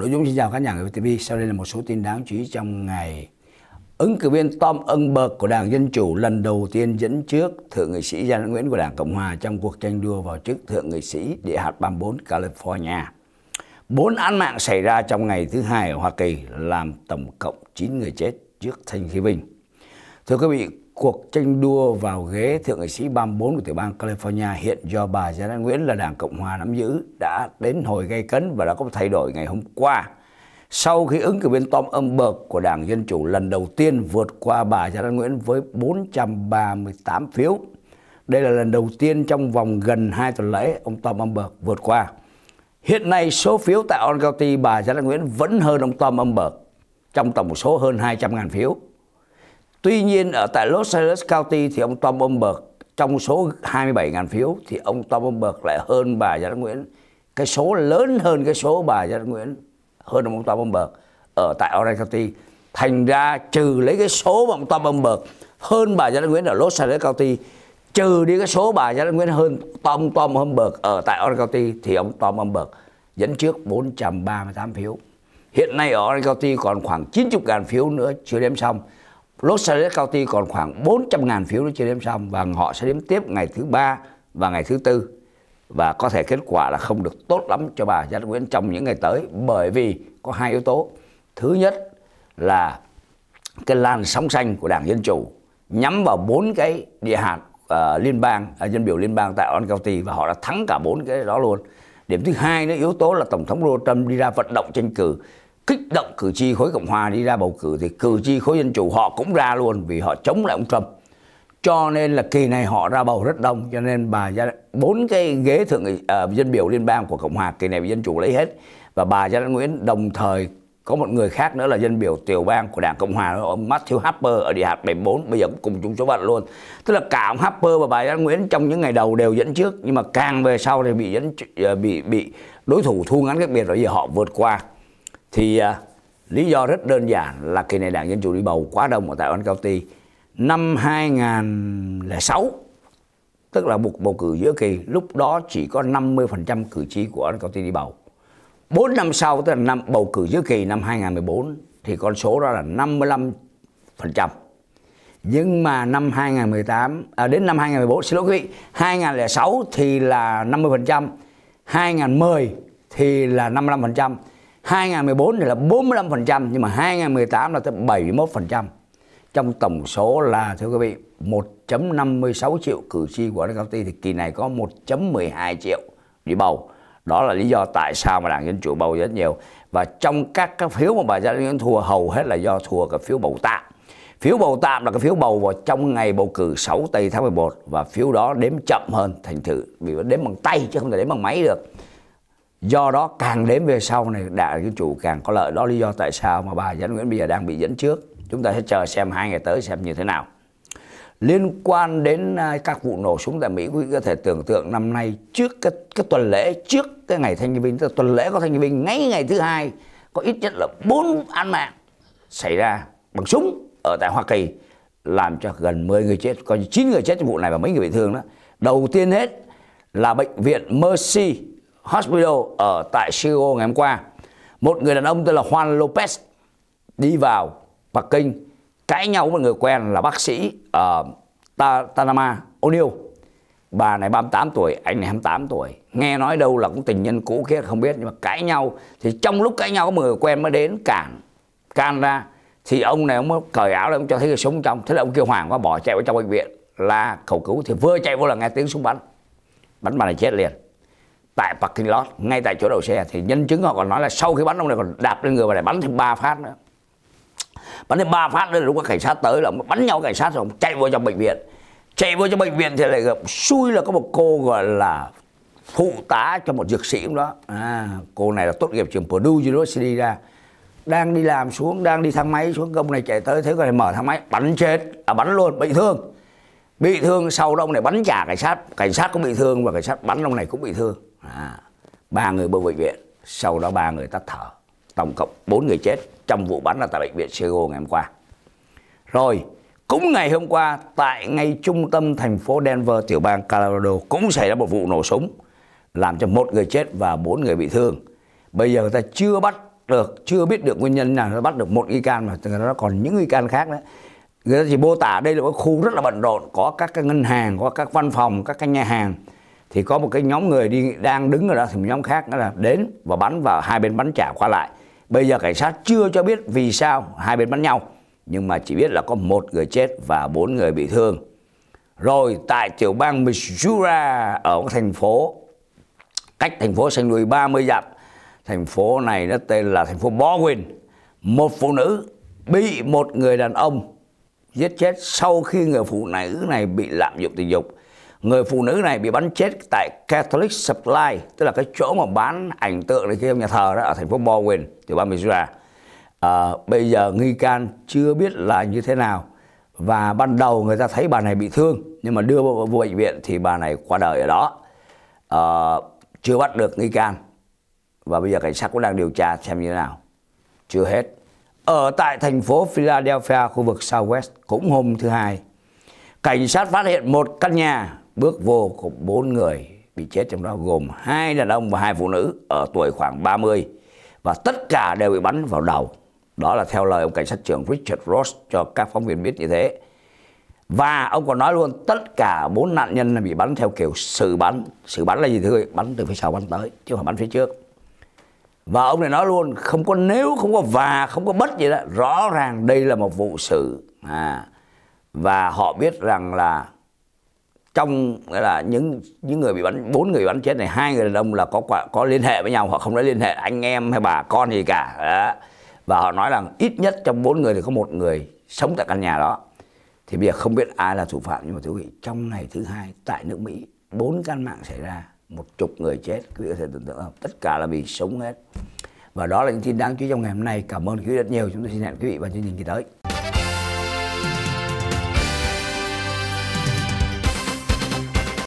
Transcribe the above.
Đội Dũng xin chào khán giả của VTV. Sau đây là một số tin đáng chú ý trong ngày. Ứng cử viên Tom Ungberg của Đảng Dân Chủ lần đầu tiên dẫn trước Thượng nghị sĩ Giang Nguyễn của Đảng Cộng Hòa trong cuộc tranh đua vào chức Thượng nghị sĩ địa hạt bang 4 California. Bốn án mạng xảy ra trong ngày thứ hai ở Hoa Kỳ làm tổng cộng 9 người chết trước Thanh Khí Vinh. Thưa quý vị, cuộc tranh đua vào ghế thượng nghị sĩ bang 4 của tiểu bang California hiện do bà Janet Nguyễn là đảng Cộng hòa nắm giữ đã đến hồi gây cấn và đã có một thay đổi ngày hôm qua. Sau khi ứng cử viên Tom Umberg của Đảng Dân Chủ lần đầu tiên vượt qua bà Janet Nguyễn với 438 phiếu. Đây là lần đầu tiên trong vòng gần 2 tuần lễ ông Tom Umberg vượt qua. Hiện nay số phiếu tại Orange County bà Janet Nguyễn vẫn hơn ông Tom Umberg trong tổng số hơn 200.000 phiếu. Tuy nhiên ở tại Los Angeles County thì ông Tom Bloomberg trong số 27.000 phiếu thì ông Tom Bloomberg lại hơn bà Gia Nguyễn. Cái số lớn hơn cái số bà Gia Nguyễn hơn ông Tom Bloomberg ở tại Orange County. Thành ra trừ lấy cái số mà ông Tom Bloomberg hơn bà Gia Nguyễn ở Los Angeles County trừ đi cái số bà Gia Nguyễn hơn Tom Tom Bloomberg ở tại Orange County thì ông Tom Bloomberg dẫn trước 438 phiếu. Hiện nay ở Orange County còn khoảng 90.000 phiếu nữa chưa đếm xong. Los Angeles County còn khoảng 400.000 phiếu nữa chưa đếm xong và họ sẽ đếm tiếp ngày thứ ba và ngày thứ tư và có thể kết quả là không được tốt lắm cho bà Giang Nguyễn trong những ngày tới bởi vì có hai yếu tố. Thứ nhất là cái làn sóng xanh của Đảng Dân Chủ nhắm vào bốn cái địa hạt uh, liên bang, uh, dân biểu liên bang tại Orange County và họ đã thắng cả bốn cái đó luôn. Điểm thứ hai nữa yếu tố là Tổng thống Donald Trump đi ra vận động tranh cử kích động cử tri khối Cộng Hòa đi ra bầu cử thì cử tri khối Dân Chủ họ cũng ra luôn vì họ chống lại ông Trump. Cho nên là kỳ này họ ra bầu rất đông cho nên bà gia bốn cái ghế thượng uh, dân biểu liên bang của Cộng Hòa kỳ này bị Dân Chủ lấy hết và bà Gia Nguyễn đồng thời có một người khác nữa là dân biểu tiểu bang của Đảng Cộng Hòa đó, ông Matthew Harper ở địa hạt 74 bây giờ cũng cùng chung số phận luôn. Tức là cả ông Harper và bà Gia Nguyễn trong những ngày đầu đều dẫn trước nhưng mà càng về sau thì bị dẫn ờ, bị bị đối thủ thu ngắn cách biệt rồi giờ họ vượt qua thì à, lý do rất đơn giản là kỳ này đảng Dân Chủ đi bầu quá đông ở tại Orange County. Năm 2006, tức là một bầu cử giữa kỳ, lúc đó chỉ có 50% cử tri của Orange County đi bầu. 4 năm sau, tức là năm bầu cử giữa kỳ năm 2014, thì con số đó là 55%. Nhưng mà năm 2018, à, đến năm 2014, xin lỗi quý vị, 2006 thì là 50%, 2010 thì là 55%, 2014 thì là 45% nhưng mà 2018 là tới 71% trong tổng số là thưa quý vị 1.56 triệu cử tri của đảng Ty thì kỳ này có 1.12 triệu đi bầu đó là lý do tại sao mà đảng dân chủ bầu rất nhiều và trong các các phiếu mà bà gia đình thua hầu hết là do thua cái phiếu bầu tạm phiếu bầu tạm là cái phiếu bầu vào trong ngày bầu cử 6 tây tháng 11 và phiếu đó đếm chậm hơn thành thử vì đếm bằng tay chứ không thể đếm bằng máy được do đó càng đến về sau này đại cái chủ càng có lợi đó lý do tại sao mà bà dẫn Nguyễn bây giờ đang bị dẫn trước chúng ta sẽ chờ xem hai ngày tới xem như thế nào liên quan đến à, các vụ nổ súng tại Mỹ quý vị có thể tưởng tượng năm nay trước cái, cái tuần lễ trước cái ngày thanh niên binh tức là tuần lễ có thanh niên binh ngay ngày thứ hai có ít nhất là bốn án mạng xảy ra bằng súng ở tại Hoa Kỳ làm cho gần 10 người chết, có 9 người chết trong vụ này và mấy người bị thương đó. Đầu tiên hết là bệnh viện Mercy Hospital ở tại Chicago ngày hôm qua. Một người đàn ông tên là Juan Lopez đi vào Bắc Kinh cãi nhau với một người quen là bác sĩ ở uh, Tanama O'Neill. Bà này 38 tuổi, anh này 28 tuổi. Nghe nói đâu là cũng tình nhân cũ kia không biết nhưng mà cãi nhau thì trong lúc cãi nhau có một người quen mới đến cản can ra thì ông này ông mới cởi áo lên ông cho thấy cái súng trong thế là ông kêu hoàng qua bỏ chạy vào trong bệnh viện la cầu cứu thì vừa chạy vô là nghe tiếng súng bắn bắn bà này chết liền tại parking lot ngay tại chỗ đầu xe thì nhân chứng họ còn nói là sau khi bắn ông này còn đạp lên người và lại bắn thêm ba phát nữa bắn thêm ba phát nữa lúc các cảnh sát tới là bắn nhau cảnh sát rồi chạy vô trong bệnh viện chạy vô trong bệnh viện thì lại gặp xui là có một cô gọi là phụ tá cho một dược sĩ cũng đó à, cô này là tốt nghiệp trường Purdue University ra đang đi làm xuống đang đi thang máy xuống công này chạy tới thấy người này mở thang máy bắn chết à bắn luôn bị thương bị thương sau đó ông này bắn trả cảnh sát cảnh sát cũng bị thương và cảnh sát bắn ông này cũng bị thương à, ba người bơi bệnh viện sau đó ba người tắt thở tổng cộng bốn người chết trong vụ bắn là tại bệnh viện Chicago ngày hôm qua rồi cũng ngày hôm qua tại ngay trung tâm thành phố Denver tiểu bang Colorado cũng xảy ra một vụ nổ súng làm cho một người chết và bốn người bị thương bây giờ người ta chưa bắt được chưa biết được nguyên nhân nào nó bắt được một nghi can mà người ta còn những nghi can khác nữa người ta chỉ mô tả đây là một khu rất là bận rộn có các cái ngân hàng có các văn phòng các cái nhà hàng thì có một cái nhóm người đi đang đứng ở đó thì một nhóm khác đó là đến và bắn vào hai bên bắn trả qua lại bây giờ cảnh sát chưa cho biết vì sao hai bên bắn nhau nhưng mà chỉ biết là có một người chết và bốn người bị thương rồi tại tiểu bang Missouri ở thành phố cách thành phố St. Louis 30 dặm thành phố này nó tên là thành phố Baldwin một phụ nữ bị một người đàn ông giết chết sau khi người phụ nữ này bị lạm dụng tình dục người phụ nữ này bị bắn chết tại Catholic Supply tức là cái chỗ mà bán ảnh tượng này kia nhà thờ đó ở thành phố Baldwin tiểu bang Missouri à, bây giờ nghi can chưa biết là như thế nào và ban đầu người ta thấy bà này bị thương nhưng mà đưa vô, bệnh viện thì bà này qua đời ở đó à, chưa bắt được nghi can và bây giờ cảnh sát cũng đang điều tra xem như thế nào chưa hết ở tại thành phố Philadelphia khu vực Southwest cũng hôm thứ hai cảnh sát phát hiện một căn nhà bước vô có bốn người bị chết trong đó gồm hai đàn ông và hai phụ nữ ở tuổi khoảng 30 và tất cả đều bị bắn vào đầu. Đó là theo lời ông cảnh sát trưởng Richard Ross cho các phóng viên biết như thế. Và ông còn nói luôn tất cả bốn nạn nhân là bị bắn theo kiểu sự bắn. Sự bắn là gì thưa quý Bắn từ phía sau bắn tới chứ không phải bắn phía trước. Và ông này nói luôn không có nếu, không có và, không có bất gì đó. Rõ ràng đây là một vụ sự À, và họ biết rằng là trong là những những người bị bắn bốn người bị bắn chết này hai người đàn ông là có có liên hệ với nhau họ không nói liên hệ anh em hay bà con gì cả đó. và họ nói rằng ít nhất trong bốn người thì có một người sống tại căn nhà đó thì bây giờ không biết ai là thủ phạm nhưng mà thưa quý vị trong ngày thứ hai tại nước mỹ bốn căn mạng xảy ra một chục người chết quý vị có thể tưởng tượng không tất cả là vì sống hết và đó là những tin đáng chú ý trong ngày hôm nay cảm ơn quý vị rất nhiều chúng tôi xin hẹn quý vị vào chương trình kỳ tới